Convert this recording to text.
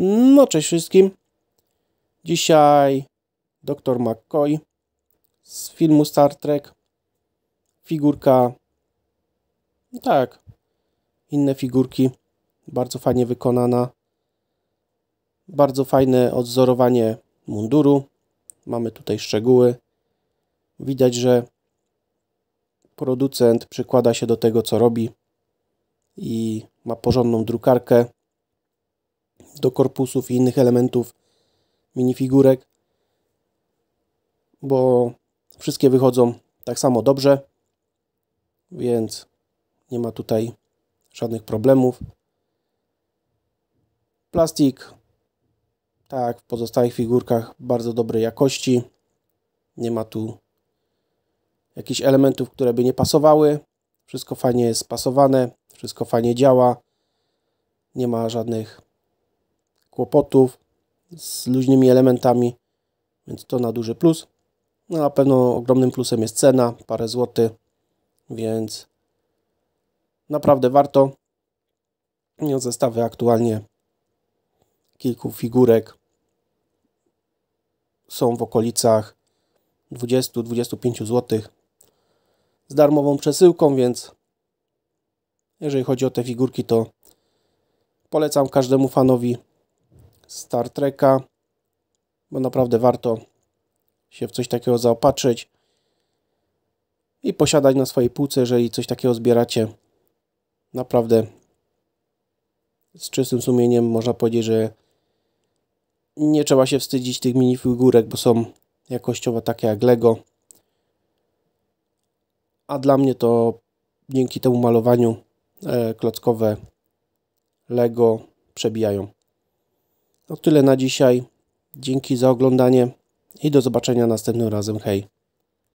No, cześć wszystkim. Dzisiaj dr McCoy z filmu Star Trek. Figurka. No tak. Inne figurki. Bardzo fajnie wykonana. Bardzo fajne odzorowanie munduru. Mamy tutaj szczegóły. Widać, że producent przykłada się do tego, co robi i ma porządną drukarkę do korpusów i innych elementów minifigurek, bo wszystkie wychodzą tak samo dobrze, więc nie ma tutaj żadnych problemów. Plastik, tak w pozostałych figurkach, bardzo dobrej jakości. Nie ma tu jakichś elementów, które by nie pasowały. Wszystko fajnie jest spasowane, wszystko fajnie działa. Nie ma żadnych kłopotów z luźnymi elementami, więc to na duży plus. No, na pewno ogromnym plusem jest cena, parę złotych, więc naprawdę warto. Zestawy aktualnie kilku figurek są w okolicach 20-25 zł z darmową przesyłką, więc jeżeli chodzi o te figurki, to polecam każdemu fanowi Star Treka, bo naprawdę warto się w coś takiego zaopatrzyć i posiadać na swojej półce, jeżeli coś takiego zbieracie. Naprawdę z czystym sumieniem można powiedzieć, że nie trzeba się wstydzić tych minifigurek, bo są jakościowo takie jak Lego. A dla mnie to dzięki temu malowaniu e, klockowe Lego przebijają. To no tyle na dzisiaj. Dzięki za oglądanie i do zobaczenia następnym razem. Hej!